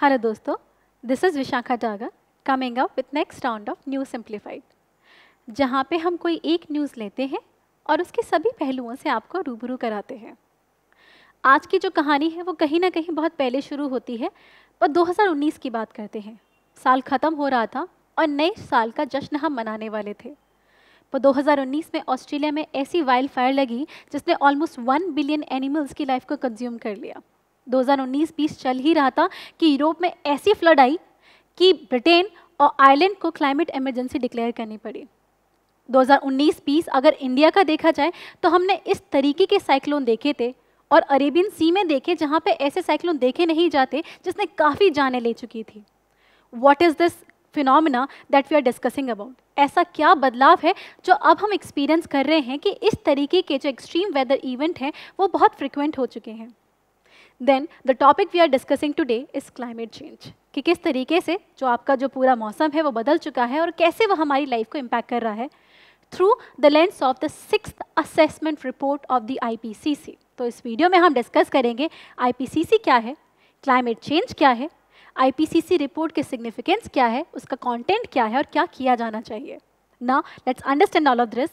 Hello दोस्तों this is Vishakha Daga coming up with next round of News simplified जहाँ पे हम कोई एक न्यूज़ लेते हैं और उसके सभी पहलुओं से आपको रूबरू कराते हैं आज की जो कहानी है वो कहीं ना कहीं बहुत पहले शुरू होती है पर 2019 की बात करते हैं साल ख़त्म हो रहा था और नए साल का जश्न हम मनाने वाले थे पर 2019 में ऑस्ट्रेलिया में ऐसी वाइल्ड फायर लगी जिसने ऑलमोस्ट वन बिलियन एनिमल्स की लाइफ को कंज्यूम कर लिया 2019 बीस चल ही रहा था कि यूरोप में ऐसी फ्लड आई कि ब्रिटेन और आयरलैंड को क्लाइमेट इमरजेंसी डिक्लेयर करनी पड़ी बीस अगर इंडिया का देखा जाए तो हमने इस तरीके के साइक्लोन देखे थे और अरेबियन सी में देखे जहाँ पे ऐसे साइक्लोन देखे नहीं जाते जिसने काफ़ी जाने ले चुकी थी what is this phenomena that we are discussing about ऐसा क्या बदलाव है जो अब हम एक्सपीरियंस कर रहे हैं कि इस तरीके के जो एक्सट्रीम वेदर इवेंट हैं वो बहुत फ्रिक्वेंट हो चुके हैं then the topic we are discussing today is climate change कि किस तरीके से जो आपका जो पूरा मौसम है वो बदल चुका है और कैसे वो हमारी लाइफ को इम्पैक्ट कर रहा है through the lens of the six assessment report of the C तो इस वीडियो में हम डिस्कस करेंगे सी क्या है क्लाइमेट चेंज क्या है आईपीसीसी रिपोर्ट के सिग्निफिकेंस क्या है उसका कंटेंट क्या है और क्या किया जाना चाहिए ना let's understand all of this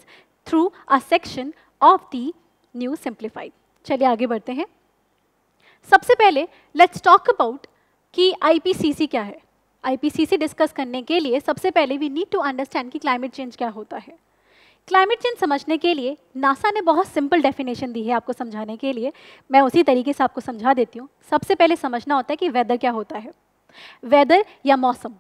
through a section of the new simplified चलिए आगे बढ़ते हैं सबसे पहले लेट्स टॉक अबाउट कि आईपीसीसी क्या है आईपीसीसी डिस्कस करने के लिए सबसे पहले वी नीड टू अंडरस्टैंड कि क्लाइमेट चेंज क्या होता है क्लाइमेट चेंज समझने के लिए नासा ने बहुत सिंपल डेफिनेशन दी है आपको समझाने के लिए मैं उसी तरीके से आपको समझा देती हूँ सबसे पहले समझना होता है कि वेदर क्या होता है वेदर या मौसम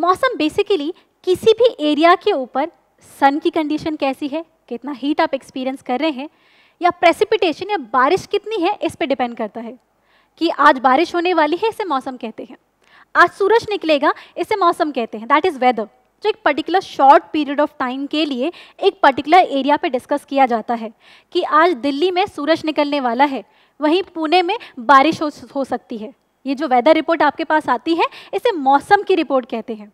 मौसम बेसिकली किसी भी एरिया के ऊपर सन की कंडीशन कैसी है कितना हीट आप एक्सपीरियंस कर रहे हैं या प्रेसिपिटेशन या बारिश कितनी है इस पर डिपेंड करता है कि आज बारिश होने वाली है इसे मौसम कहते हैं आज सूरज निकलेगा इसे मौसम कहते हैं दैट इज़ वेदर जो एक particular short period of time के लिए एक पर्टिकुलर एरिया पे डिस्कस किया जाता है कि आज दिल्ली में सूरज निकलने वाला है वहीं पुणे में बारिश हो, हो सकती है ये जो वेदर रिपोर्ट आपके पास आती है इसे मौसम की रिपोर्ट कहते हैं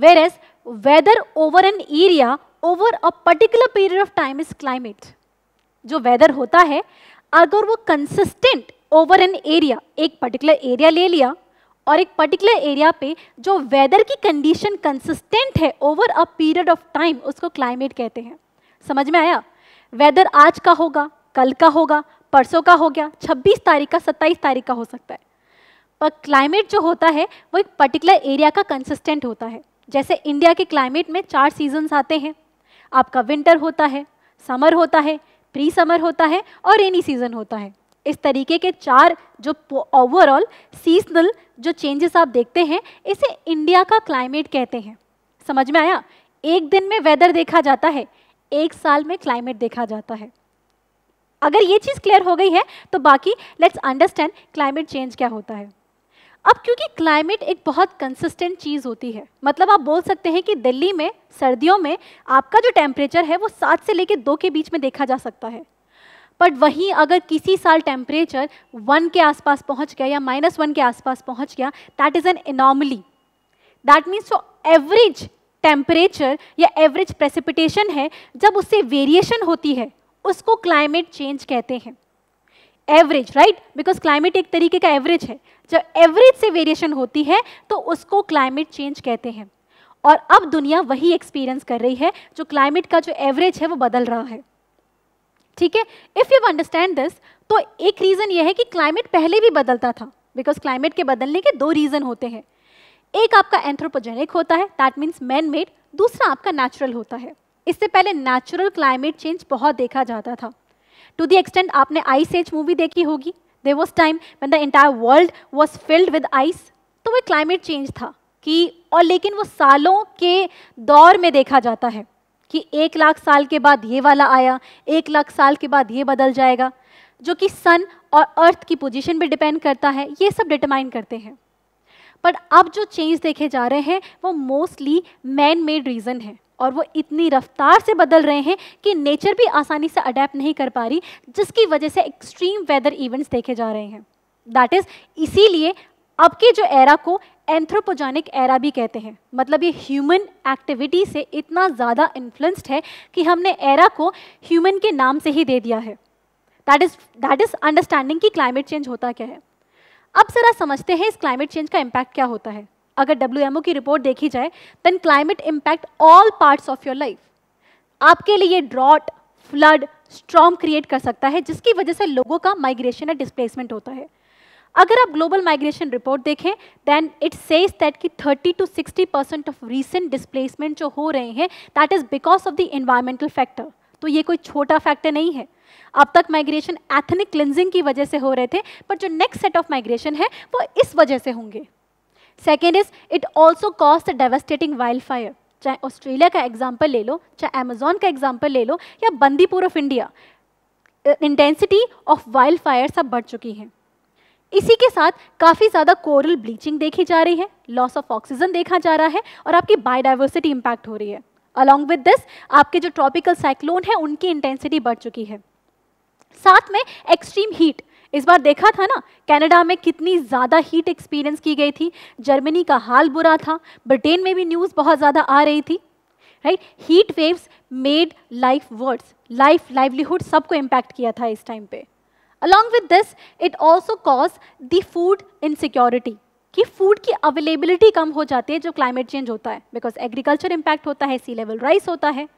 whereas weather over an area over a particular period of time is climate जो वेदर होता है अगर वो कंसिस्टेंट ओवर एन एरिया एक पर्टिकुलर एरिया ले लिया और एक पर्टिकुलर एरिया पे जो वेदर की कंडीशन कंसिस्टेंट है over a period of time उसको क्लाइमेट कहते हैं समझ में आया वेदर आज का होगा कल का होगा परसों का हो गया 26 तारीख का 27 तारीख का हो सकता है पर क्लाइमेट जो होता है वो एक पर्टिकुलर एरिया का कंसिस्टेंट होता है जैसे इंडिया के क्लाइमेट में चार सीजन्स आते हैं आपका विंटर होता है समर होता है प्री समर होता है और रेनी सीजन होता है इस तरीके के चार जो ओवरऑल सीजनल जो चेंजेस आप देखते हैं इसे इंडिया का क्लाइमेट कहते हैं समझ में आया एक दिन में वेदर देखा जाता है एक साल में क्लाइमेट देखा जाता है अगर ये चीज़ क्लियर हो गई है तो बाकी लेट्स अंडरस्टैंड क्लाइमेट चेंज क्या होता है अब क्योंकि क्लाइमेट एक बहुत कंसिस्टेंट चीज़ होती है मतलब आप बोल सकते हैं कि दिल्ली में सर्दियों में आपका जो टेम्परेचर है वो सात से लेकर दो के बीच में देखा जा सकता है बट वहीं अगर किसी साल टेम्परेचर वन के आसपास पहुंच गया या माइनस वन के आसपास पहुंच गया that is an anomaly that means जो एवरेज टेम्परेचर या एवरेज प्रेसिपिटेशन है जब उससे वेरिएशन होती है उसको क्लाइमेट चेंज कहते हैं एवरेज राइट बिकॉज क्लाइमेट एक तरीके का एवरेज है जब एवरेज से वेरिएशन होती है तो उसको क्लाइमेट चेंज कहते हैं और अब दुनिया वही एक्सपीरियंस कर रही है जो क्लाइमेट का जो एवरेज है वो बदल रहा है ठीक है इफ़ यू अंडरस्टैंड दिस तो एक रीज़न यह है कि क्लाइमेट पहले भी बदलता था बिकॉज क्लाइमेट के बदलने के दो रीज़न होते हैं एक आपका एंथ्रोपोजेनिक होता है दैट मीन्स मैन मेड दूसरा आपका नेचुरल होता है इससे पहले नेचुरल क्लाइमेट चेंज बहुत देखा जाता था टू दी एक्सटेंट आपने आइस एज मूवी देखी होगी there was time when the entire world was filled with ice तो वह क्लाइमेट चेंज था कि और लेकिन वो सालों के दौर में देखा जाता है कि एक लाख साल के बाद ये वाला आया एक लाख साल के बाद ये बदल जाएगा जो कि सन और अर्थ की पोजीशन पे डिपेंड करता है ये सब डिटरमाइन करते हैं पर अब जो चेंज देखे जा रहे हैं वो मोस्टली मैन मेड रीज़न है और वो इतनी रफ्तार से बदल रहे हैं कि नेचर भी आसानी से अडेप्ट नहीं कर पा रही जिसकी वजह से एक्सट्रीम वेदर इवेंट्स देखे जा रहे हैं दैट इज़ इसीलिए अब के जो एरा को एंथ्रोपोजानिक एरा भी कहते हैं मतलब ये ह्यूमन एक्टिविटी से इतना ज़्यादा इन्फ्लुएंस्ड है कि हमने एरा को ह्यूमन के नाम से ही दे दिया है that is that is understanding कि क्लाइमेट चेंज होता क्या है अब ज़रा समझते हैं इस क्लाइमेट चेंज का इम्पैक्ट क्या होता है अगर डब्ल्यू की रिपोर्ट देखी जाए then climate impact all parts of your life आपके लिए ड्रॉट फ्लड स्ट्रॉम क्रिएट कर सकता है जिसकी वजह से लोगों का माइग्रेशन या डिस्प्लेसमेंट होता है अगर आप ग्लोबल माइग्रेशन रिपोर्ट देखें देन इट सेज दैट कि 30 to 60 percent of recent displacement जो हो रहे हैं that is because of the environmental factor तो ये कोई छोटा फैक्टर नहीं है अब तक माइग्रेशन एथनिक क्लिनजिंग की वजह से हो रहे थे पर जो नेक्स्ट सेट ऑफ माइग्रेशन है वो इस वजह से होंगे second is it also cause the wild fire चाहे ऑस्ट्रेलिया का एग्जाम्पल ले लो चाहे अमेजोन का एग्जाम्पल ले लो या Bandipur of India intensity of wild fire सब बढ़ चुकी हैं इसी के साथ काफ़ी ज़्यादा कोरल ब्लीचिंग देखी जा रही है लॉस ऑफ ऑक्सीजन देखा जा रहा है और आपकी बायोडाइवर्सिटी इम्पैक्ट हो रही है अलॉन्ग विद दिस आपके जो ट्रॉपिकल साइक्लोन है उनकी इंटेंसिटी बढ़ चुकी है साथ में एक्सट्रीम हीट इस बार देखा था ना कनाडा में कितनी ज़्यादा हीट एक्सपीरियंस की गई थी जर्मनी का हाल बुरा था ब्रिटेन में भी न्यूज़ बहुत ज़्यादा आ रही थी right heat waves made life words life livelihood सबको इम्पैक्ट किया था इस टाइम पे along with this it also cause the food insecurity कि फूड की अवेलेबिलिटी कम हो जाती है जो क्लाइमेट चेंज होता है बिकॉज एग्रीकल्चर इम्पैक्ट होता है सी लेवल राइस होता है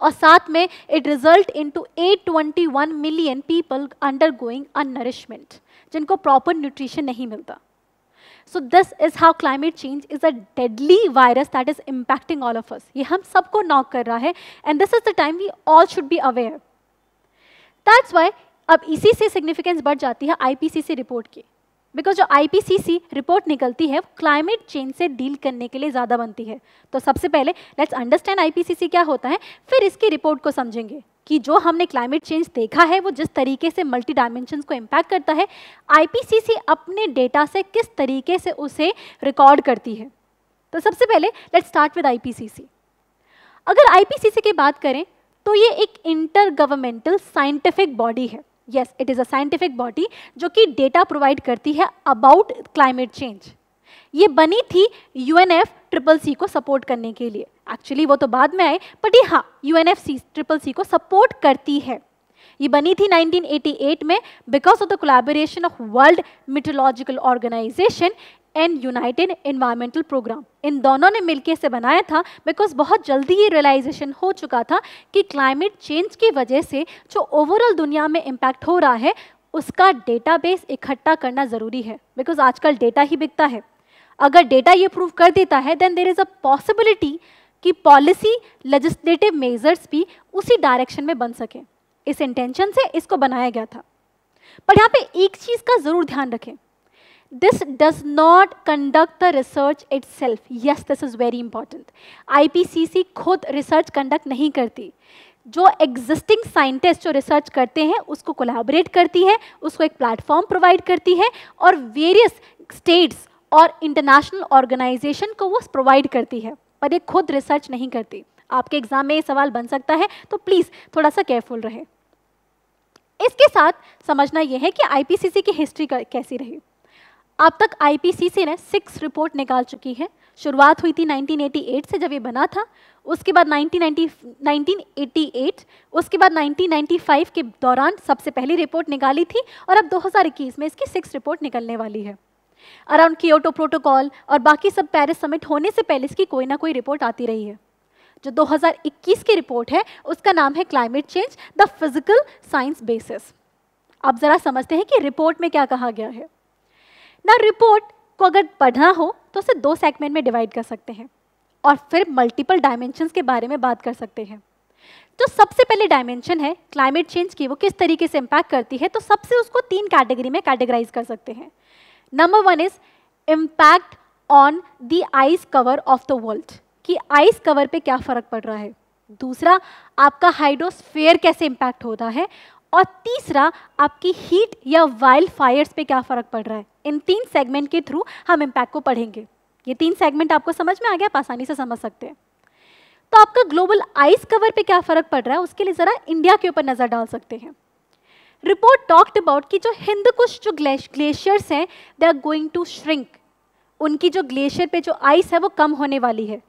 और साथ में it result into 821 million people undergoing undernourishment जिनको प्रॉपर न्यूट्रिशन नहीं मिलता so this is how climate change is a deadly virus that is impacting all of us ये हम सबको नॉक कर रहा है and this is the time we all should be aware that's why अब इसी से सिग्निफिकेंस बढ़ जाती है आईपीसीसी रिपोर्ट की बिकॉज जो आई रिपोर्ट निकलती है वो क्लाइमेट चेंज से डील करने के लिए ज़्यादा बनती है तो सबसे पहले लेट्स अंडरस्टैंड आई क्या होता है फिर इसकी रिपोर्ट को समझेंगे कि जो हमने क्लाइमेट चेंज देखा है वो जिस तरीके से मल्टी डायमेंशन को इम्पैक्ट करता है आई अपने डेटा से किस तरीके से उसे रिकॉर्ड करती है तो सबसे पहले लेट्स स्टार्ट विद आई अगर आई की बात करें तो ये एक इंटर गवर्नमेंटल साइंटिफिक बॉडी है yes it is a scientific body जो कि डेटा प्रोवाइड करती है अबाउट क्लाइमेट चेंज ये बनी थी U N F triple C को सपोर्ट करने के लिए एक्चुअली वो तो बाद में आए बट ये हाँ U N F C triple C को सपोर्ट करती है ये बनी थी 1988 में because of the collaboration of World Meteorological Organization and United Environmental Programme इन दोनों ने मिलकर से बनाया था बिकॉज बहुत जल्दी ये रियलाइजेशन हो चुका था कि क्लाइमेट चेंज की वजह से जो ओवरऑल दुनिया में इम्पैक्ट हो रहा है उसका डेटाबेस इकट्ठा करना ज़रूरी है बिकॉज आजकल डेटा ही बिकता है अगर डेटा ये प्रूव कर देता है then there is a possibility कि पॉलिसी लजिस्लेटिव मेजर्स भी उसी डायरेक्शन में बन सकें इस इंटेंशन से इसको बनाया गया था पर यहाँ पे एक चीज़ का ज़रूर ध्यान रखें this does not conduct the research itself. Yes, this is very important. IPCC खुद research conduct नहीं करती जो एग्जिस्टिंग साइंटिस्ट जो रिसर्च करते हैं उसको कोलाबरेट करती है उसको एक प्लेटफॉर्म प्रोवाइड करती है और वेरियस स्टेट्स और इंटरनेशनल ऑर्गेनाइजेशन को वो प्रोवाइड करती है पर ये खुद रिसर्च नहीं करती आपके एग्जाम में ये सवाल बन सकता है तो प्लीज़ थोड़ा सा केयरफुल रहे इसके साथ समझना ये है कि आई की हिस्ट्री कैसी रही अब तक आईपीसीसी ने सिक्स रिपोर्ट निकाल चुकी है शुरुआत हुई थी 1988 से जब ये बना था उसके बाद 1990 1988 उसके बाद 1995 के दौरान सबसे पहली रिपोर्ट निकाली थी और अब 2021 में इसकी सिक्स रिपोर्ट निकलने वाली है अराउंड क्योटो प्रोटोकॉल और बाकी सब पेरिस समिट होने से पहले इसकी कोई ना कोई रिपोर्ट आती रही है जो 2021 की रिपोर्ट है उसका नाम है climate change the physical science basis अब ज़रा समझते हैं कि रिपोर्ट में क्या कहा गया है ना रिपोर्ट को अगर पढ़ना हो तो उसे दो सेगमेंट में डिवाइड कर सकते हैं और फिर मल्टीपल डायमेंशन के बारे में बात कर सकते हैं तो सबसे पहले डायमेंशन है क्लाइमेट चेंज की वो किस तरीके से इम्पैक्ट करती है तो सबसे उसको तीन कैटेगरी में कैटेगराइज कर सकते हैं number one is impact on the ice cover of the world कि आइस कवर पे क्या फ़र्क पड़ रहा है दूसरा आपका हाइड्रोस्फेयर कैसे इम्पैक्ट होता है और तीसरा आपकी हीट या वाइल्ड फायर्स पे क्या फ़र्क पड़ रहा है इन तीन सेगमेंट के थ्रू हम इम्पैक्ट को पढ़ेंगे ये तीन सेगमेंट आपको समझ में आ गया आप आसानी से समझ सकते हैं तो आपका ग्लोबल आइस कवर पे क्या फ़र्क पड़ रहा है उसके लिए ज़रा इंडिया के ऊपर नज़र डाल सकते हैं रिपोर्ट टॉक्ट अबाउट कि जो हिंद कुछ जो ग्लेशियर्स हैं they are going to shrink उनकी जो ग्लेशियर पे जो आइस है वो कम होने वाली है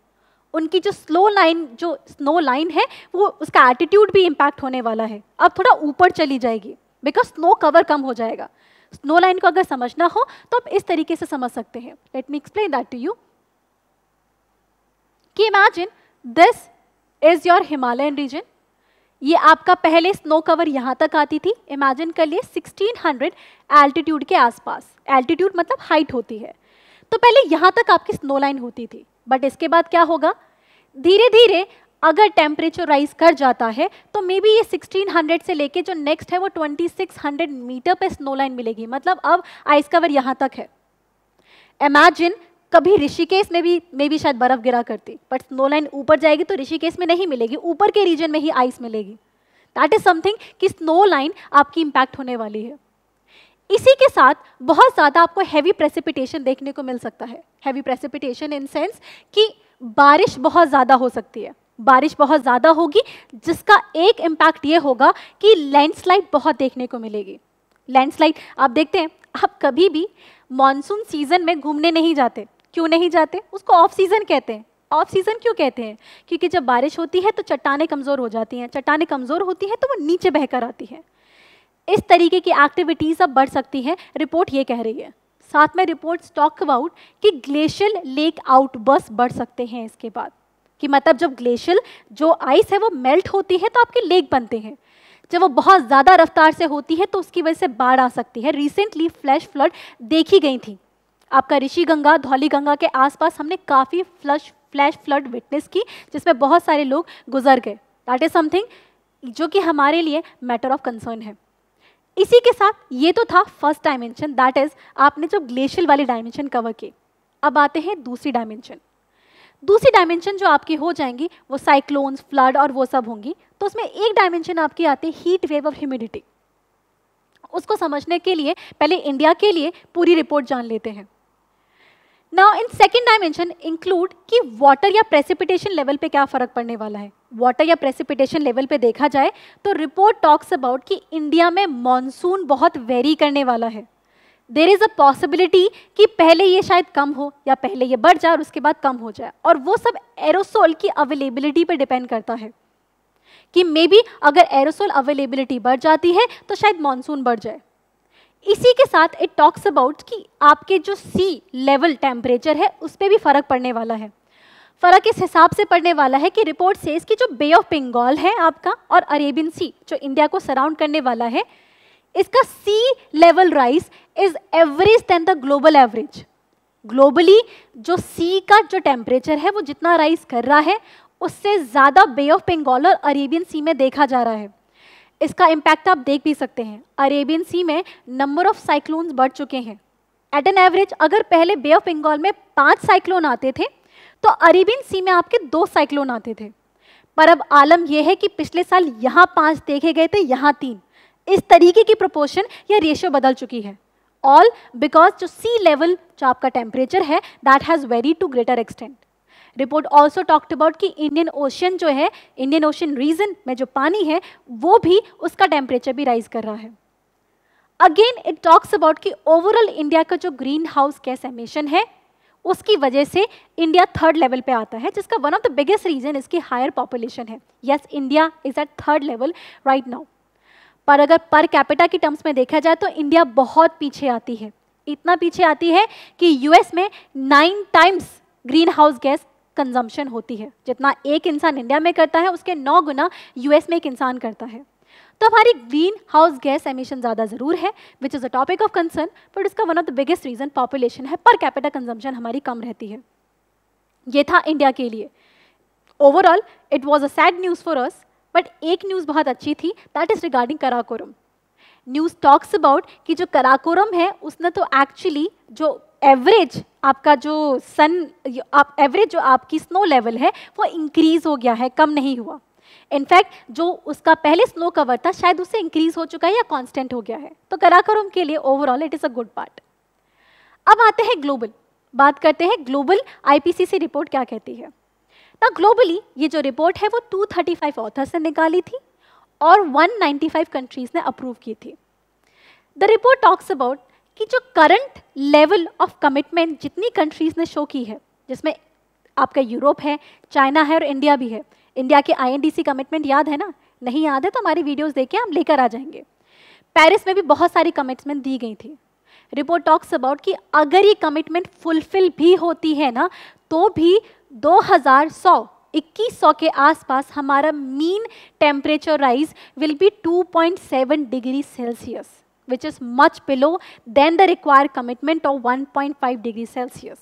उनकी जो स्लो लाइन जो स्नो लाइन है वो उसका एटीट्यूड भी इम्पैक्ट होने वाला है अब थोड़ा ऊपर चली जाएगी बिकॉज स्नो कवर कम हो जाएगा स्नो लाइन को अगर समझना हो तो आप इस तरीके से समझ सकते हैं let me explain that to you कि imagine this is your Himalayan region ये आपका पहले स्नो कवर यहाँ तक आती थी इमेजिन कर लिए 1600 एल्टीट्यूड के आसपास एल्टीट्यूड मतलब हाइट होती है तो पहले यहाँ तक आपकी स्नो लाइन होती थी बट इसके बाद क्या होगा धीरे धीरे अगर टेम्परेचर राइज कर जाता है तो मे बी ये 1600 से लेके जो नेक्स्ट है वो 2600 मीटर पे स्नो लाइन मिलेगी मतलब अब आइस कवर यहाँ तक है इमेजिन कभी ऋषिकेश में भी मे बी शायद बर्फ गिरा करती बट स्नो लाइन ऊपर जाएगी तो ऋषिकेश में नहीं मिलेगी ऊपर के रीजन में ही आइस मिलेगी दैट इज समथिंग कि स्नो लाइन आपकी इम्पैक्ट होने वाली है इसी के साथ बहुत ज़्यादा आपको हैवी प्रेसिपिटेशन देखने को मिल सकता है हैवी प्रेसिपिटेशन इन सेंस कि बारिश बहुत ज़्यादा हो सकती है बारिश बहुत ज़्यादा होगी जिसका एक इम्पैक्ट ये होगा कि लैंडस्लाइड बहुत देखने को मिलेगी लैंडस्लाइड आप देखते हैं आप कभी भी मानसून सीज़न में घूमने नहीं जाते क्यों नहीं जाते उसको ऑफ सीज़न कहते हैं ऑफ सीज़न क्यों कहते हैं क्योंकि जब बारिश होती है तो चट्टाने कमज़ोर हो जाती हैं चट्टाने कमज़ोर होती हैं तो वो नीचे बहकर आती हैं इस तरीके की एक्टिविटीज़ अब बढ़ सकती हैं रिपोर्ट ये कह रही है साथ में रिपोर्ट टॉक अबाउट कि ग्लेशियल लेक आउटबर्स बढ़ सकते हैं इसके बाद कि मतलब जब ग्लेशियल जो आइस है वो मेल्ट होती है तो आपके लेक बनते हैं जब वो बहुत ज़्यादा रफ्तार से होती है तो उसकी वजह से बाढ़ आ सकती है रिसेंटली फ्लैश फ्लड देखी गई थी आपका ऋषि गंगा धौली गंगा के आसपास हमने काफ़ी फ्लश फ्लैश फ्लड विटनेस की जिसमें बहुत सारे लोग गुजर गए दैट इज़ समथिंग जो कि हमारे लिए मैटर ऑफ कंसर्न है इसी के साथ ये तो था फर्स्ट डायमेंशन दैट इज आपने जो ग्लेशियल वाली डायमेंशन कवर की अब आते हैं दूसरी डायमेंशन दूसरी डायमेंशन जो आपकी हो जाएंगी वो साइक्लोन्स फ्लड और वो सब होंगी तो उसमें एक डायमेंशन आपकी आती है हीट वेव और ह्यूमिडिटी उसको समझने के लिए पहले इंडिया के लिए पूरी रिपोर्ट जान लेते हैं now in second dimension include कि वाटर या प्रेसिपिटेशन लेवल पे क्या फ़र्क पड़ने वाला है वाटर या प्रेसिपिटेशन लेवल पे देखा जाए तो रिपोर्ट टॉक्स अबाउट कि इंडिया में मॉनसून बहुत वेरी करने वाला है देर इज़ अ पॉसिबिलिटी कि पहले ये शायद कम हो या पहले ये बढ़ जाए और उसके बाद कम हो जाए और वो सब एरोसोल की अवेलेबिलिटी पर डिपेंड करता है कि मे बी अगर एरोसोल अवेलेबिलिटी बढ़ जाती है तो शायद मानसून बढ़ जाए इसी के साथ इट टॉक्स अबाउट कि आपके जो सी लेवल टेम्परेचर है उस पर भी फ़र्क पड़ने वाला है फ़र्क इस हिसाब से पड़ने वाला है कि रिपोर्ट सेज कि जो बे ऑफ बंगाल है आपका और अरेबियन सी जो इंडिया को सराउंड करने वाला है इसका sea level rise is average than the global average globally जो सी का जो टेम्परेचर है वो जितना राइज कर रहा है उससे ज़्यादा बे ऑफ बंगाल और अरेबियन सी में देखा जा रहा है इसका इम्पैक्ट आप देख भी सकते हैं अरेबियन सी में नंबर ऑफ साइक्लोन्स बढ़ चुके हैं एट एन एवरेज अगर पहले बे ऑफ बंगाल में पांच साइक्लोन आते थे तो अरेबियन सी में आपके दो साइक्लोन आते थे पर अब आलम यह है कि पिछले साल यहाँ पांच देखे गए थे यहाँ तीन इस तरीके की प्रपोर्शन या रेशियो बदल चुकी है ऑल बिकॉज जो सी लेवल जो आपका टेम्परेचर है that has very to greater extent report also talked about कि इंडियन ओशन जो है इंडियन ओशन रीजन में जो पानी है वो भी उसका टेम्परेचर भी राइज कर रहा है अगेन इट टॉक्स अबाउट कि ओवरऑल इंडिया का जो ग्रीन हाउस गैस एमिशन है उसकी वजह से इंडिया थर्ड लेवल पे आता है जिसका one of the biggest region इसकी हायर पॉपुलेशन है yes India is at third level right now पर अगर पर कैपिटा की टर्म्स में देखा जाए तो इंडिया बहुत पीछे आती है इतना पीछे आती है कि यूएस में nine times green house gas consumption होती है जितना एक इंसान इंडिया में करता है उसके नौ गुना यूएस में एक इंसान करता है तो हमारी ग्रीन हाउस गैस एमिशन ज़्यादा ज़रूर है which is a topic of concern but इसका one of the biggest reason population है पर कैपिटल कंजम्पशन हमारी कम रहती है ये था इंडिया के लिए overall it was a sad news for us but एक न्यूज़ बहुत अच्छी थी that is regarding Karakoram news talks about कि जो कराकोरम है उसने तो एक्चुअली जो एवरेज आपका जो सन आप एवरेज जो आपकी स्नो लेवल है वो इंक्रीज़ हो गया है कम नहीं हुआ इनफैक्ट जो उसका पहले स्नो कवर था शायद उससे इंक्रीज हो चुका है या कांस्टेंट हो गया है तो कराकोरम के लिए overall it is a good part अब आते हैं ग्लोबल बात करते हैं ग्लोबल आईपीसीसी रिपोर्ट क्या कहती है ना ग्लोबली ये जो रिपोर्ट है वो 235 ऑथर्स ने निकाली थी और 195 कंट्रीज ने अप्रूव की थी द रिपोर्ट टॉक्स अबाउट कि जो करंट लेवल ऑफ कमिटमेंट जितनी कंट्रीज ने शो की है जिसमें आपका यूरोप है चाइना है और इंडिया भी है इंडिया के आईएनडीसी कमिटमेंट याद है ना नहीं याद है तो हमारी वीडियोस देख के हम लेकर आ जाएंगे पेरिस में भी बहुत सारी कमिटमेंट दी गई थी रिपोर्ट टॉक्स अबाउट कि अगर ये कमिटमेंट फुलफिल भी होती है ना तो भी 2100 सौ के आसपास हमारा mean temperature rise will be 2.7 degree Celsius which is much below than the required commitment of 1.5 degree Celsius.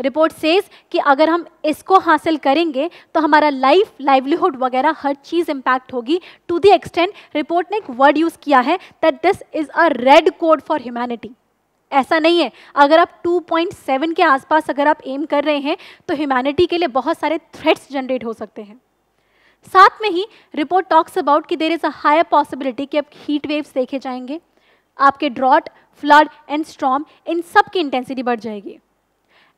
Report says कि अगर हम इसको हासिल करेंगे तो हमारा लाइफ लाइवलीहुड वगैरह हर चीज़ इम्पैक्ट होगी टू द एक्सटेंट रिपोर्ट ने एक वर्ड यूज़ किया है that this is a red code for humanity ऐसा नहीं है अगर आप 2.7 के आसपास अगर आप एम कर रहे हैं तो ह्यूमैनिटी के लिए बहुत सारे थ्रेट्स जनरेट हो सकते हैं साथ में ही रिपोर्ट टॉक्स अबाउट कि there is a higher possibility कि अब हीट वेव्स देखे जाएंगे आपके ड्रॉट फ्लड एंड स्ट्रॉम इन सब की इंटेंसिटी बढ़ जाएगी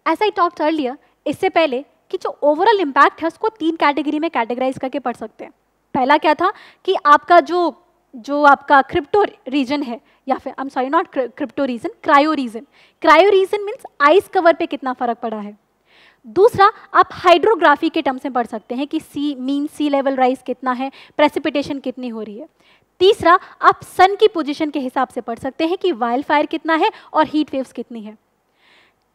ऐसा ही टॉक कर लिया इससे पहले कि जो ओवरऑल इम्पैक्ट है उसको तीन कैटेगरी में कैटेगराइज करके पढ़ सकते हैं पहला क्या था कि आपका जो जो आपका क्रिप्टो रीजन है या फिर I am sorry not crypto region cryo region cryo region means ice cover पे कितना फर्क पड़ा है दूसरा आप हाइड्रोग्राफी के टर्म्स में पढ़ सकते हैं कि sea mean sea level rise कितना है प्रेसिपिटेशन कितनी हो रही है तीसरा आप सन की पोजीशन के हिसाब से पढ़ सकते हैं कि वाइल्ड फायर कितना है और हीट वेव्स कितनी है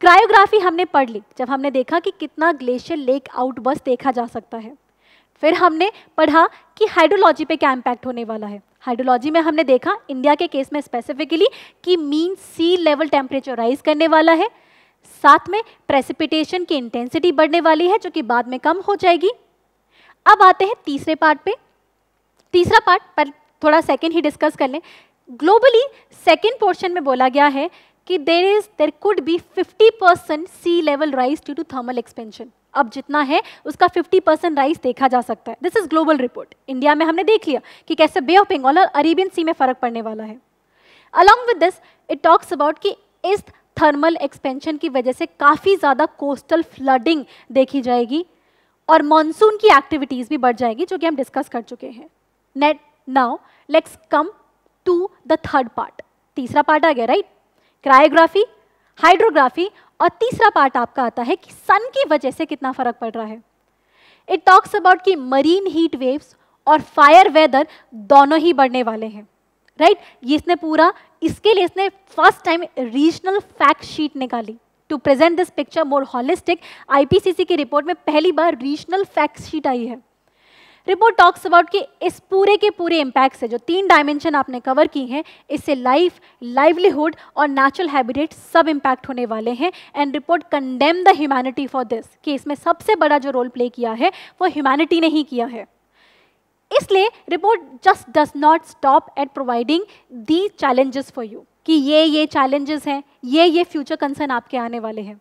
क्रायोग्राफी हमने पढ़ ली जब हमने देखा कि कितना ग्लेशियर लेक बस देखा जा सकता है फिर हमने पढ़ा कि हाइड्रोलॉजी पे क्या इम्पैक्ट होने वाला है हाइड्रोलॉजी में हमने देखा इंडिया के केस में स्पेसिफिकली कि mean sea level temperature rise करने वाला है साथ में प्रेसिपिटेशन की इंटेंसिटी बढ़ने वाली है जो कि बाद में कम हो जाएगी अब आते हैं तीसरे पार्ट पे तीसरा पार्ट थोड़ा सेकेंड ही डिस्कस कर लें ग्लोबली सेकेंड पोर्शन में बोला गया है कि there is there could be 50 percent sea level rise due to thermal expansion अब जितना है उसका 50 परसेंट राइज देखा जा सकता है this is global report India में हमने देख लिया कि कैसे बे ऑफ बेंगाल और अरेबियन सी में फर्क पड़ने वाला है along with this it talks about कि इस थर्मल एक्सपेंशन की वजह से काफ़ी ज़्यादा कोस्टल फ्लडिंग देखी जाएगी और मानसून की एक्टिविटीज़ भी बढ़ जाएगी जो कि हम डिस्कस कर चुके हैं net now let's come to the third part तीसरा पार्ट आ गया राइट क्रायोग्राफी हाइड्रोग्राफी और तीसरा पार्ट आपका आता है कि सन की वजह से कितना फर्क पड़ रहा है इट टॉक्स अबाउट कि मरीन हीट वेव्स और फायर वेदर दोनों ही बढ़ने वाले हैं राइट right? ये इसने पूरा इसके लिए इसने first time regional fact sheet निकाली to present this picture more holistic IPCC की रिपोर्ट में पहली बार रीजनल फैक्ट शीट आई है रिपोर्ट टॉक्स अबाउट कि इस पूरे के पूरे इम्पैक्ट से जो तीन डायमेंशन आपने कवर की हैं इससे लाइफ लाइवलीहुड और नेचुरल हैबिटेट सब इम्पैक्ट होने वाले हैं and report condemn the humanity for this कि इसमें सबसे बड़ा जो रोल प्ले किया है वो ह्यूमैनिटी ने ही किया है इसलिए report just does not stop at providing the challenges for you कि ये ये चैलेंजेस हैं ये ये फ्यूचर कंसर्न आपके आने वाले हैं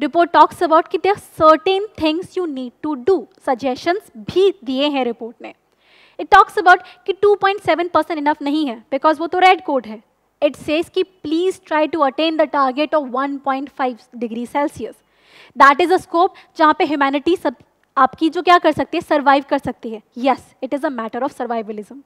रिपोर्ट टॉक्स अबाउट कि there certain things you need to do suggestions भी दिए हैं रिपोर्ट ने इट टॉक्स अबाउट कि 2.7 परसेंट इनफ नहीं है बिकॉज वो तो रेड कोड है इट सेज कि please try to attain the target of 1.5 degree Celsius that is a scope जहाँ पे ह्यूमैनिटी सब आपकी जो क्या कर सकती है सर्वाइव कर सकती है yes it is a matter of survivalism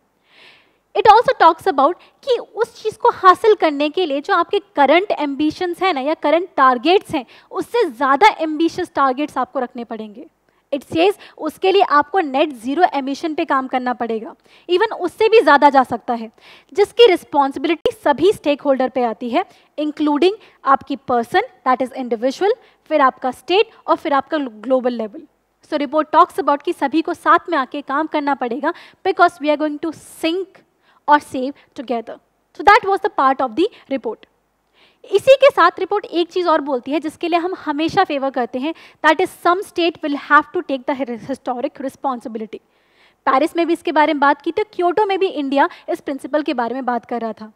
it also talks about कि उस चीज़ को हासिल करने के लिए जो आपके करंट एम्बिशंस हैं ना या करंट टारगेट्स हैं उससे ज़्यादा एम्बिशियस टारगेट्स आपको रखने पड़ेंगे इट सेज उसके लिए आपको नेट ज़ीरो एमिशन पे काम करना पड़ेगा इवन उससे भी ज़्यादा जा सकता है जिसकी रिस्पॉन्सिबिलिटी सभी स्टेक होल्डर पर आती है इंक्लूडिंग आपकी पर्सन दैट इज़ इंडिविजुअल फिर आपका स्टेट और फिर आपका global level so report talks about कि सभी को साथ में आके काम करना पड़ेगा because we are going to sink और save together so that was the part of the report इसी के साथ रिपोर्ट एक चीज़ और बोलती है जिसके लिए हम हमेशा फेवर करते हैं that is some state will have to take the historic responsibility Paris में भी इसके बारे में बात की तो क्योटो में भी इंडिया इस प्रिंसिपल के बारे में बात कर रहा था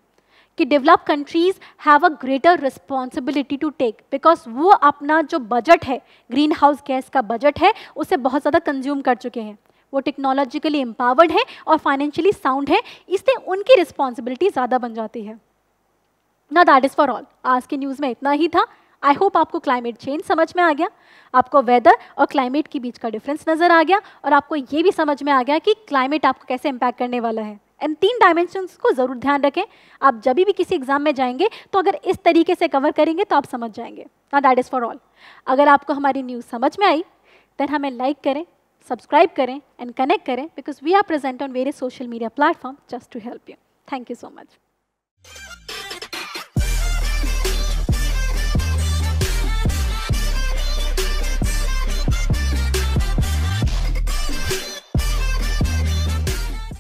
कि develop countries have a greater responsibility to take because वो अपना जो बजट है ग्रीन हाउस गैस का बजट है उसे बहुत ज़्यादा कंज्यूम कर चुके हैं वो टेक्नोलॉजिकली एम्पावर्ड है और फाइनेंशियली साउंड है इससे उनकी रिस्पॉन्सिबिलिटी ज़्यादा बन जाती है ना दैट इज़ फॉर ऑल आज के न्यूज़ में इतना ही था आई होप आपको क्लाइमेट चेंज समझ में आ गया आपको वेदर और क्लाइमेट के बीच का डिफरेंस नज़र आ गया और आपको ये भी समझ में आ गया कि क्लाइमेट आपको कैसे इम्पैक्ट करने वाला है इन तीन डायमेंशंस को ज़रूर ध्यान रखें आप जब भी किसी एग्जाम में जाएंगे तो अगर इस तरीके से कवर करेंगे तो आप समझ जाएंगे ना दैट इज़ फॉर ऑल अगर आपको हमारी न्यूज़ समझ में आई देन हमें लाइक करें subscribe करें and connect करें because we are present on various social media platforms just to help you. Thank you so much.